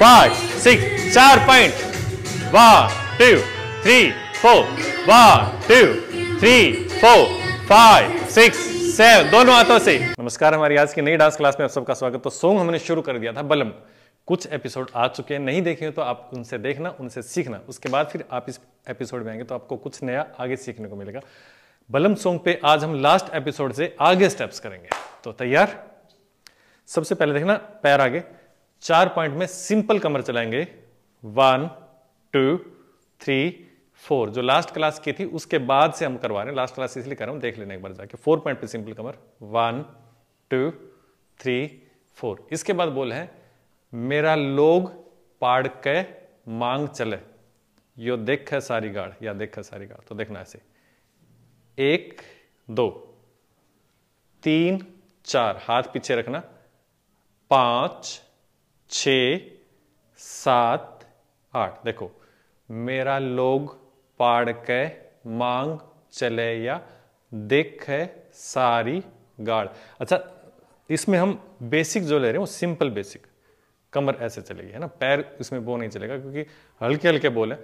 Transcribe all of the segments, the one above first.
Five six चार point one two three four one two three four five six seven दोनों हाथों से नमस्कार हमारी आज की नई डांस क्लास में आप सबका स्वागत तो सॉन्ग हमने शुरू कर दिया था बलम कुछ एपिसोड आ चुके हैं नहीं देखे तो आप उनसे देखना उनसे सीखना उसके बाद फिर आप इस एपिसोड में आएंगे तो आपको कुछ नया आगे सीखने को मिलेगा बलम सॉन्ग पे आज हम लास्ट एपिसोड से आगे स्टेप्स करेंगे तो तैयार सबसे पहले देखना पैर आगे चार पॉइंट में सिंपल कमर चलाएंगे वन टू थ्री फोर जो लास्ट क्लास की थी उसके बाद से हम करवा रहे हैं लास्ट क्लास इसलिए कर रहा हूं देख लेने एक बार जाके फोर पॉइंट पे सिंपल कमर वन टू थ्री फोर इसके बाद बोल है मेरा लोग पाड़ के मांग चले यो देख है सारी गाड़ या देख है सारी गाड़ तो देखना ऐसे एक दो तीन चार हाथ पीछे रखना पांच छ सात आठ देखो मेरा लोग पाड़ के मांग चले या देख है सारी गाड़ अच्छा इसमें हम बेसिक जो ले रहे हैं वो सिंपल बेसिक कमर ऐसे चलेगी है ना पैर इसमें वो नहीं चलेगा क्योंकि हल्के हल्के बोल है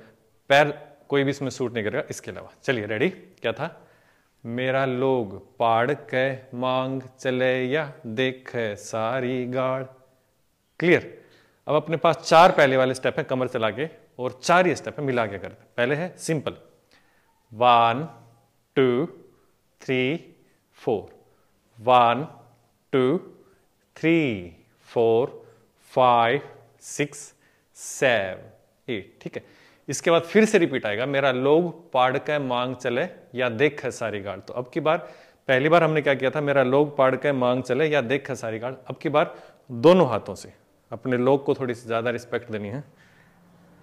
पैर कोई भी इसमें सूट नहीं करेगा इसके अलावा चलिए रेडी क्या था मेरा लोग पाड़ के मांग चले या देख है सारी गाड़ क्लियर अब अपने पास चार पहले वाले स्टेप हैं कमर चला के और चार ही स्टेप है मिला के करते पहले है simple one two three four one two three four five six seven eight ठीक है इसके बाद फिर से रिपीट आएगा मेरा लोग पाड़ के मांग चले या देख सारी गाड़ तो अब की बार पहली बार हमने क्या किया था मेरा लोग पाड़ के मांग चले या देख सारी गाड़ अब की बार दोनों हाथों से अपने लोग को थोड़ी सी ज़्यादा रिस्पेक्ट देनी है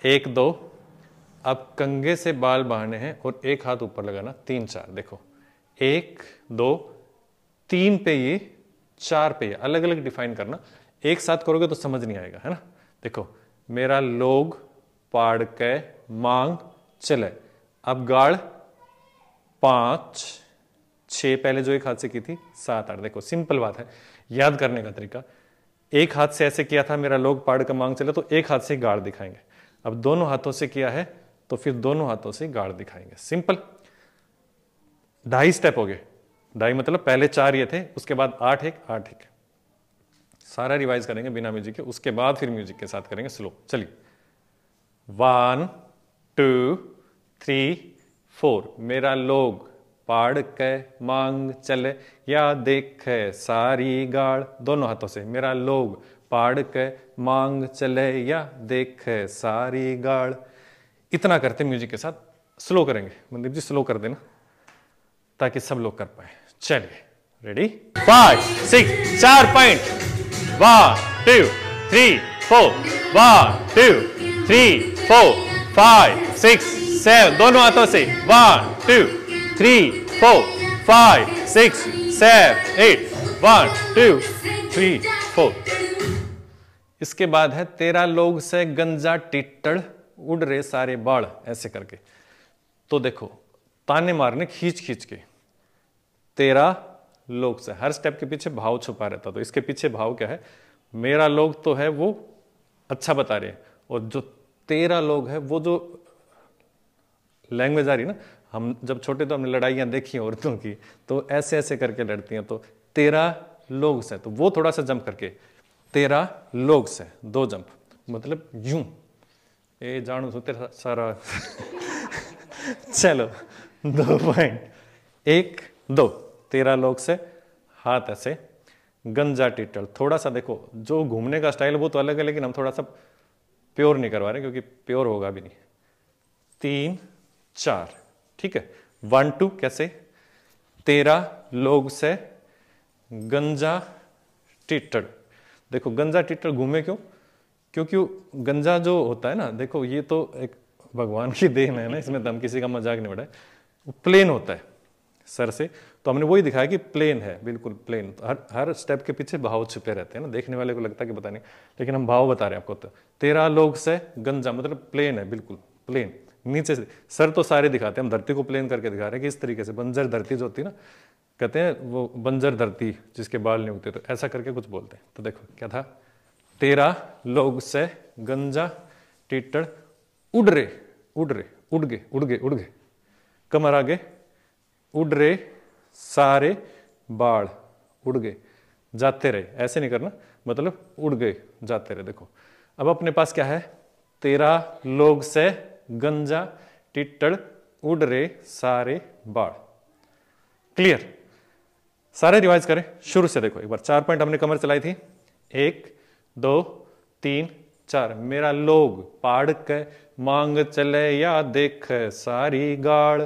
एक दो अब कंगे से बाल बहाने हैं और एक हाथ ऊपर लगाना तीन चार देखो एक दो तीन पे ये चार पे ये अलग अलग डिफाइन करना एक साथ करोगे तो समझ नहीं आएगा है ना देखो मेरा लोग पाड़ के मांग चले अब गाढ़ पांच छह पहले जो एक हाथ से की थी सात आठ देखो सिंपल बात है याद करने का तरीका एक हाथ से ऐसे किया था मेरा लोग पाड़ का मांग चले तो एक हाथ से गाड़ दिखाएंगे अब दोनों हाथों से किया है तो फिर दोनों हाथों से गाड़ दिखाएंगे सिंपल ढाई स्टेप हो गए ढाई मतलब पहले चार ये थे उसके बाद आठ एक आठ एक सारा रिवाइज करेंगे बिना म्यूजिक के उसके बाद फिर म्यूजिक के साथ करेंगे स्लो चलिए वन टू थ्री फोर मेरा लोग पाड़ के मांग चले या देख सारी गाड़ दोनों हाथों से मेरा लोग पाड़ के मांग चले या देख सारी गाड़ इतना करते म्यूजिक के साथ स्लो करेंगे मनदीप जी स्लो कर देना ताकि सब लोग कर पाए चलिए रेडी फाइव सिक्स चार point one two three four one two three four five six seven दोनों हाथों से one two three, four, five, six, seven, eight, one, two, three, four. इसके बाद है तेरा लोग से गंजा टिटड़ उड़ रहे सारे बाढ़ ऐसे करके तो देखो ताने मारने खींच खींच के तेरा लोग से हर स्टेप के पीछे भाव छुपा रहता तो इसके पीछे भाव क्या है मेरा लोग तो है वो अच्छा बता रहे हैं और जो तेरा लोग है वो जो लैंग्वेज आ रही ना हम जब छोटे तो हमने लड़ाइयाँ देखी हैं औरतों की तो ऐसे ऐसे करके लड़ती हैं तो तेरह लोग से तो वो थोड़ा सा जंप करके तेरह लोग से दो जंप मतलब यूं ये जानो तो सो तेरा सारा चलो दो पॉइंट एक दो तेरह लोग से हाथ ऐसे गंजा टिटल थोड़ा सा देखो जो घूमने का स्टाइल वो तो अलग है लेकिन हम थोड़ा सा प्योर नहीं करवा रहे क्योंकि प्योर होगा भी नहीं तीन चार ठीक है वन टू कैसे तेरा लोग से गंजा टिटर देखो गंजा टिटर घूमे क्यों क्योंकि गंजा जो होता है ना देखो ये तो एक भगवान की देन है ना इसमें दम किसी का मजाक नहीं बढ़ा वो प्लेन होता है सर से तो हमने वही दिखाया कि प्लेन है बिल्कुल प्लेन तो हर हर स्टेप के पीछे भाव छुपे रहते हैं ना देखने वाले को लगता है कि पता नहीं लेकिन हम भाव बता रहे हैं आपको तो तेरा लोग से गंजा मतलब प्लेन है बिल्कुल प्लेन नीचे से सर तो सारे दिखाते हैं हम धरती को प्लेन करके दिखा रहे हैं कि इस तरीके से बंजर धरती जो होती है ना कहते हैं वो बंजर धरती जिसके बाल नहीं उगते तो ऐसा करके कुछ बोलते हैं तो देखो क्या था तेरा लोग से गंजा टीटड़ उड़ रे उड़ रे उड़ गए उड़ गए उड़ गए कमर आगे उड़ रे सारे बाढ़ उड़ गए जाते रहे ऐसे नहीं करना मतलब उड़ गए जाते रहे देखो अब अपने पास क्या है तेरा लोग से गंजा टिट्टड़ उड़ रे सारे बाढ़ क्लियर सारे रिवाइज करें शुरू से देखो एक बार चार पॉइंट हमने कमर चलाई थी एक दो तीन चार मेरा लोग पाड़ के मांग चले या देख सारी गाड़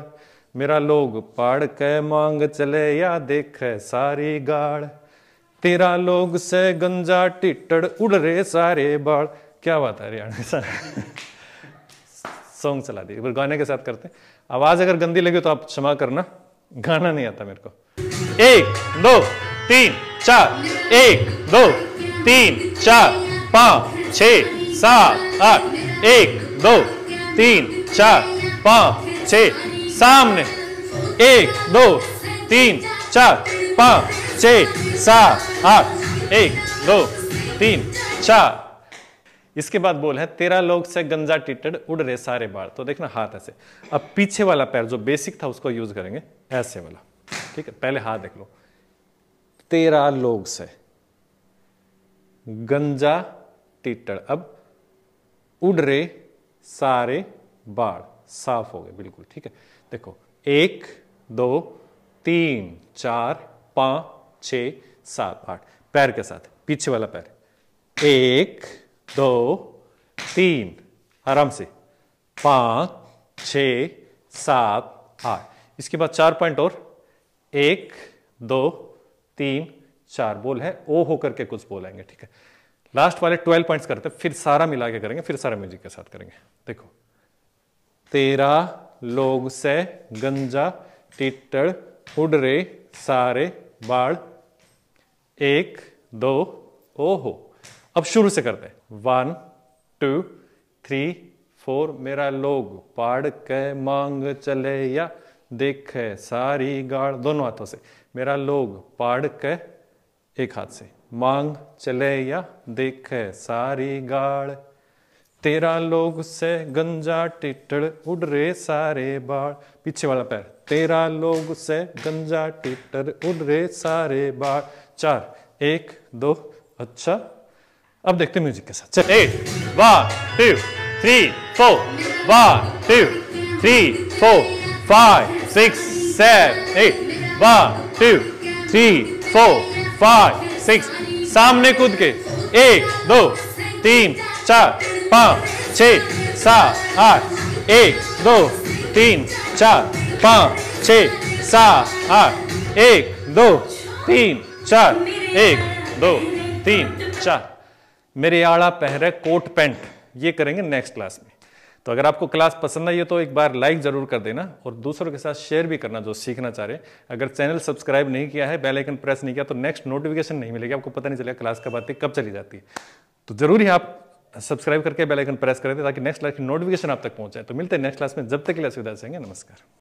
मेरा लोग पाड़ के मांग चले या देख सारी गाड़ तेरा लोग से गंजा टिट्टड़ उड़ रे सारे बाढ़ क्या बात है हरियाणा सॉन्ग चला दिए फिर गाने के साथ करते आवाज अगर गंदी लगी तो आप क्षमा करना गाना नहीं आता मेरे को एक दो तीन चार एक दो तीन चार पाँच छ सात आठ एक दो तीन चार पाँच छ सामने एक दो तीन चार पाँच छ सात आठ एक दो तीन चार इसके बाद बोल है तेरा लोग से गंजा टिटड उड़ रहे सारे बार तो देखना हाथ ऐसे अब पीछे वाला पैर जो बेसिक था उसको यूज करेंगे ऐसे वाला ठीक है पहले हाथ देख लो तेरा लोग से गंजा टिटड़ अब उड़ रहे सारे बाढ़ साफ हो गए बिल्कुल ठीक है देखो एक दो तीन चार पांच छ सात आठ पैर के साथ पीछे वाला पैर एक दो तीन आराम से पाँच छ सात आठ इसके बाद चार पॉइंट और एक दो तीन चार बोल है ओ हो करके कुछ बोलेंगे ठीक है लास्ट वाले ट्वेल्व पॉइंट्स करते हैं फिर सारा मिला के करेंगे फिर सारा म्यूजिक के साथ करेंगे देखो तेरा लोग से गंजा टिट्टड़ हुडरे सारे बाढ़ एक दो ओ हो अब शुरू से करते हैं वन टू थ्री फोर मेरा लोग पाड़ के मांग चले या देखे सारी गाड़ दोनों हाथों से मेरा लोग पाड़ के एक हाथ से मांग चले या देखे सारी गाड़ तेरा लोग से गंजा टिटड़ उड़ रे सारे बाढ़ पीछे वाला पैर तेरा लोग से गंजा टिटड़ उड़ रे सारे बाढ़ चार एक दो अच्छा अब देखते हैं म्यूजिक के साथ चल eight one two three four one two three four five six seven eight one two three four five six सामने कूद के एक दो तीन चार पाँच छ सात आठ एक दो तीन चार पाँच छ सात आठ एक दो तीन चार एक दो तीन चार मेरे आड़ा पहरे कोट पैंट ये करेंगे नेक्स्ट क्लास में तो अगर आपको क्लास पसंद आई है तो एक बार लाइक ज़रूर कर देना और दूसरों के साथ शेयर भी करना जो सीखना चाह रहे अगर चैनल सब्सक्राइब नहीं किया है बेल आइकन प्रेस नहीं किया तो नेक्स्ट नोटिफिकेशन नहीं मिलेगी आपको पता नहीं चलेगा क्लास कब आती कब चली जाती है तो ज़रूर ही आप सब्सक्राइब करके बेल आइकन प्रेस करें ताकि नेक्स्ट क्लास की नोटिफिकेशन आप तक पहुंचे तो मिलते हैं नेक्स्ट क्लास में जब तक के लिए सुविधा चाहेंगे नमस्कार